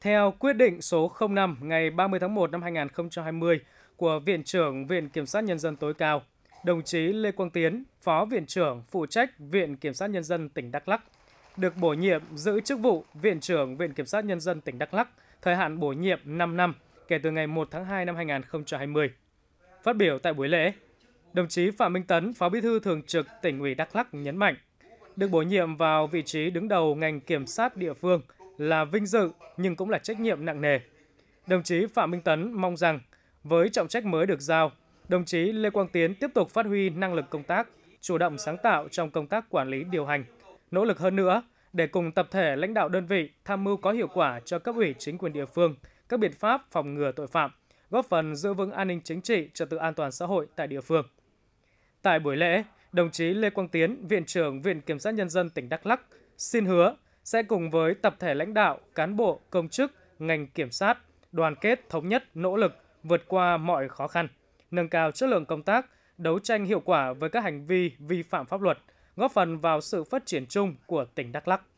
Theo quyết định số 05 ngày 30 tháng 1 năm 2020 của Viện trưởng Viện Kiểm sát Nhân dân tối cao, đồng chí Lê Quang Tiến, Phó Viện trưởng phụ trách Viện Kiểm sát Nhân dân tỉnh Đắk Lắc, được bổ nhiệm giữ chức vụ Viện trưởng Viện Kiểm sát Nhân dân tỉnh Đắk Lắc, thời hạn bổ nhiệm 5 năm kể từ ngày 1 tháng 2 năm 2020. Phát biểu tại buổi lễ, đồng chí Phạm Minh Tấn, Phó Bí thư Thường trực tỉnh ủy Đắk Lắc nhấn mạnh, được bổ nhiệm vào vị trí đứng đầu ngành kiểm sát địa phương – là vinh dự nhưng cũng là trách nhiệm nặng nề. Đồng chí Phạm Minh Tấn mong rằng với trọng trách mới được giao, đồng chí Lê Quang Tiến tiếp tục phát huy năng lực công tác, chủ động sáng tạo trong công tác quản lý điều hành, nỗ lực hơn nữa để cùng tập thể lãnh đạo đơn vị tham mưu có hiệu quả cho cấp ủy chính quyền địa phương các biện pháp phòng ngừa tội phạm, góp phần giữ vững an ninh chính trị, trật tự an toàn xã hội tại địa phương. Tại buổi lễ, đồng chí Lê Quang Tiến, Viện trưởng Viện Kiểm sát Nhân dân tỉnh Đắk Lắc xin hứa sẽ cùng với tập thể lãnh đạo, cán bộ, công chức, ngành kiểm sát đoàn kết thống nhất nỗ lực vượt qua mọi khó khăn, nâng cao chất lượng công tác, đấu tranh hiệu quả với các hành vi vi phạm pháp luật, góp phần vào sự phát triển chung của tỉnh Đắk Lắk.